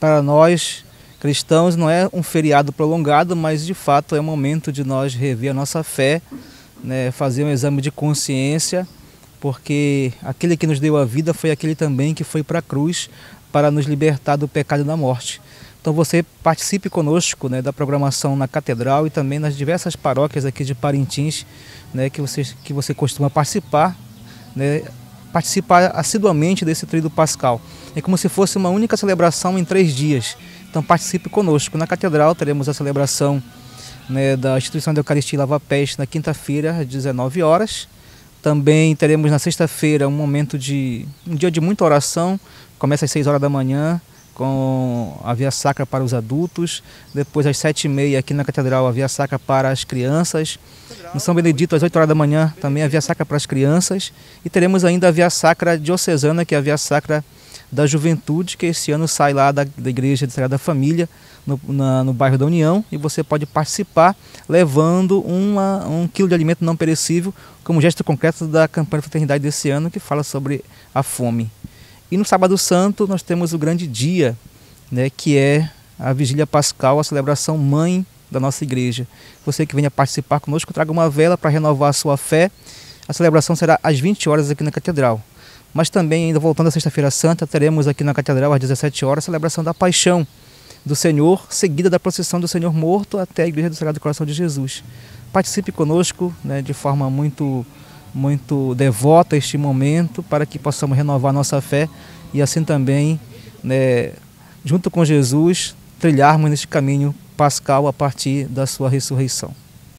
para nós cristãos não é um feriado prolongado, mas de fato é um momento de nós rever a nossa fé, né, fazer um exame de consciência, porque aquele que nos deu a vida foi aquele também que foi para a cruz para nos libertar do pecado e da morte. Então você participe conosco né, da programação na Catedral e também nas diversas paróquias aqui de Parintins né, que, você, que você costuma participar. Né, participar assiduamente desse trilho Pascal. É como se fosse uma única celebração em três dias. Então participe conosco. Na Catedral teremos a celebração né, da instituição da Eucaristia Lava Peste na quinta-feira, às 19 horas. Também teremos na sexta-feira um momento de um dia de muita oração, começa às 6 horas da manhã, com a Via Sacra para os adultos, depois às sete e meia aqui na Catedral a Via Sacra para as crianças, no São Benedito às 8 horas da manhã também a Via Sacra para as crianças e teremos ainda a Via Sacra Diocesana, que é a Via Sacra da Juventude, que esse ano sai lá da, da Igreja de Sagrada Família, no, na, no bairro da União, e você pode participar levando uma, um quilo de alimento não perecível como gesto concreto da campanha de fraternidade desse ano, que fala sobre a fome. E no Sábado Santo nós temos o grande dia, né, que é a Vigília Pascal, a celebração mãe da nossa igreja. Você que venha participar conosco, traga uma vela para renovar a sua fé. A celebração será às 20 horas aqui na Catedral. Mas também, ainda voltando à Sexta-feira Santa, teremos aqui na Catedral às 17 horas a celebração da Paixão do Senhor, seguida da procissão do Senhor morto até a Igreja do Sagrado Coração de Jesus. Participe conosco né, de forma muito muito devota a este momento, para que possamos renovar nossa fé e assim também, né, junto com Jesus, trilharmos neste caminho pascal a partir da sua ressurreição.